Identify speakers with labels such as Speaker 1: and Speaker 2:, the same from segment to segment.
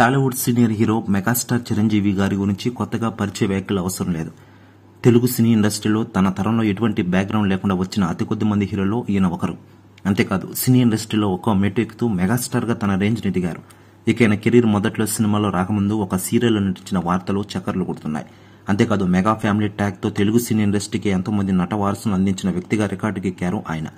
Speaker 1: Tollywood senior hero megastar Chiranjeevi గారి గురించి కొత్తగా పరిచయ వ్యాఖ్యలు అవసరం లేదు తెలుగు సినీ ఇండస్ట్రీలో తన తరంలో ఎటువంటి బ్యాక్గ్రౌండ్ లేకుండా వచ్చిన అతి కొద్ది మంది హీరోలో ఈయన ఒకరు అంతేకాదు సినీ ఇండస్ట్రీలో ఒక మెట్టు ఎక్కుతూ మెగాస్టార్గా తన రేంజ్ని దిగారు ఇక ఆయన కెరీర్ మొదట్లో సినిమాలో రాకముందు ఒక సీరియల్లో నటించిన వార్తలు చక్కర్లు కొడుతున్నాయి అంతేకాదు మెగా ఫ్యామిలీ ట్యాగ్తో తెలుగు సినీ ఇండస్ట్రీకి ఎంతోమంది నట వారసును అందించిన వ్యక్తిగా రికార్డుకి ఎక్కారు ఆయన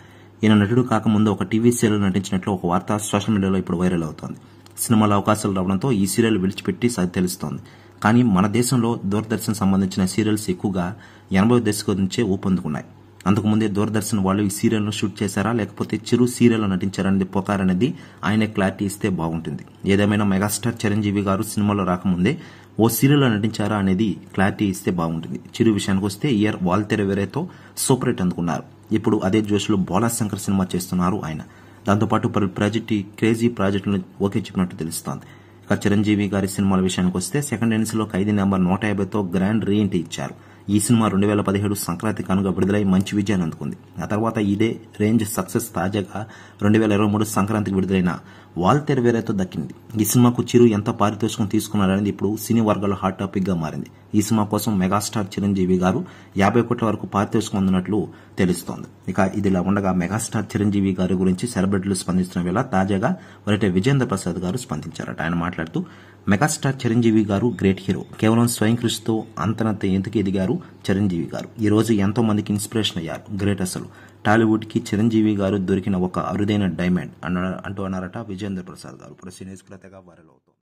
Speaker 1: ఈయన నటుడు కాకముందు ఒక టీవీ సీరియల్ నటించినట్లు ఒక వార్త సోషల్ మీడియాలో ఇప్పుడు వైరల్ అవుతోంది సినిమాల అవకాశాలు రావడంతో ఈ సీరియల్ విడిచిపెట్టి తెలుస్తోంది కానీ మన దేశంలో దూరదర్శన్ సంబంధించిన సీరియల్స్ ఎక్కువగా ఎనభై దశకం నుంచే ఊపందుకున్నాయి అంతకుముందే దూరదర్శన్ వాళ్ళు ఈ సీరియల్ను షూట్ చేశారా లేకపోతే చిరు సీరియల్లో నటించారనేది పోతారనేది ఆయనే క్లారిటీ ఇస్తే బాగుంటుంది ఏదేమైనా మెగాస్టార్ చిరంజీవి గారు సినిమాలో రాకముందే ఓ సీరియల్లో నటించారా అనేది క్లారిటీ ఇస్తే బాగుంటుంది చిరు విషయానికి వస్తే ఇయర్ వాల్తెర వేరేతో సూపర్ హిట్ అందుకున్నారు ఇప్పుడు అదే జోష్లో బోలా శంకర్ సినిమా చేస్తున్నారు ఆయన దాంతోపాటు పలు ప్రాజెక్ట్ క్రేజీ ప్రాజెక్టులను ఓకే చెప్పినట్టు తెలుస్తోంది ఇక చిరంజీవి గారి సినిమాల విషయానికి వస్తే సెకండ్ లో ఖైదీ నెంబర్ నూట యాభైతో గ్రాండ్ రీఎంట్రీ ఇచ్చారు ఈ సినిమా రెండు వేల పదిహేడు సంక్రాంతి కనుక విడుదలై మంచి విజయాన్ని అందుకుంది ఆ తర్వాత ఇదే రేంజ్ సక్సెస్ తాజాగా రెండు వేల ఇరవై మూడు సంక్రాంతికి విడుదలైన వాల్తెర్ వేరేతో దక్కింది ఈ సినిమాకు చిరు ఎంత పారితోషికం తీసుకున్నారనేది ఇప్పుడు సినీ వర్గాల్లో హాట్ గా మారింది ఈ సినిమా కోసం మెగాస్టార్ చిరంజీవి గారు యాభై కోట్ల వరకు పారితోషికం అందున్నట్లు తెలుస్తోంది ఇక ఇదిలా ఉండగా మెగాస్టార్ చిరంజీవి గారి గురించి సెలబ్రిటీలు స్పందిస్తున్న వేళ తాజాగా వరటే విజేంద్ర ప్రసాద్ గారు స్పందించారట ఆయన మాట్లాడుతూ మెగాస్టార్ చిరంజీవి గారు గ్రేట్ హీరో కేవలం స్వయం కృషితో అంతనంత ఎందుకు ఎదిగారు చిరంజీవి గారు ఈ రోజు ఎంతో మందికి ఇన్స్పిరేషన్ అయ్యారు గ్రేట్ అసలు టాలీవుడ్ కి చిరంజీవి గారు దొరికిన ఒక అరుదైన డైమండ్ అంటూ అన్నారట విజేంద్ర ప్రసాద్ గారు ఇప్పుడు సినీస్ కూడా